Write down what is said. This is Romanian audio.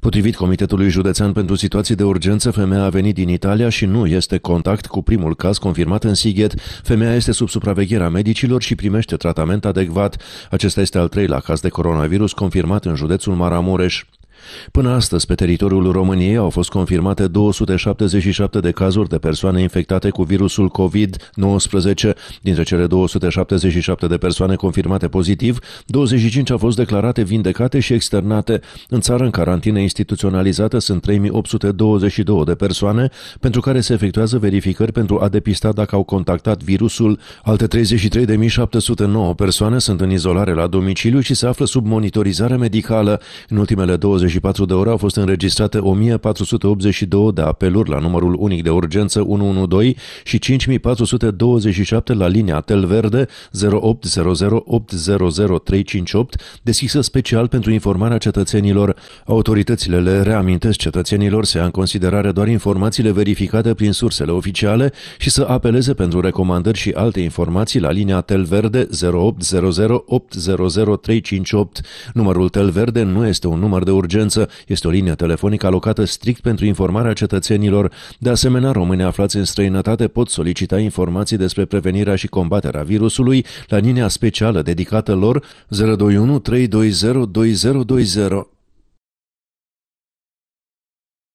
Potrivit Comitetului Județean pentru Situații de Urgență, femeia a venit din Italia și nu este contact cu primul caz confirmat în Sighet. Femeia este sub supravegherea medicilor și primește tratament adecvat. Acesta este al treilea caz de coronavirus confirmat în județul Maramureș. Până astăzi, pe teritoriul României au fost confirmate 277 de cazuri de persoane infectate cu virusul COVID-19. Dintre cele 277 de persoane confirmate pozitiv, 25 au fost declarate vindecate și externate. În țară, în carantină instituționalizată, sunt 3822 de persoane pentru care se efectuează verificări pentru a depista dacă au contactat virusul. Alte 33.709 persoane sunt în izolare la domiciliu și se află sub monitorizare medicală. În ultimele 20 24 de ore au fost înregistrate 1482 de apeluri la numărul unic de urgență 112 și 5427 la linia Tel Verde 0800800358, deschisă special pentru informarea cetățenilor. Autoritățile le reamintesc cetățenilor să ia în considerare doar informațiile verificate prin sursele oficiale și să apeleze pentru recomandări și alte informații la linia Tel Verde 0800800358. Numărul Tel Verde nu este un număr de urgență urgență este o linie telefonică alocată strict pentru informarea cetățenilor. De asemenea, românii aflați în străinătate pot solicita informații despre prevenirea și combaterea virusului la linia specială dedicată lor 021 320 2020.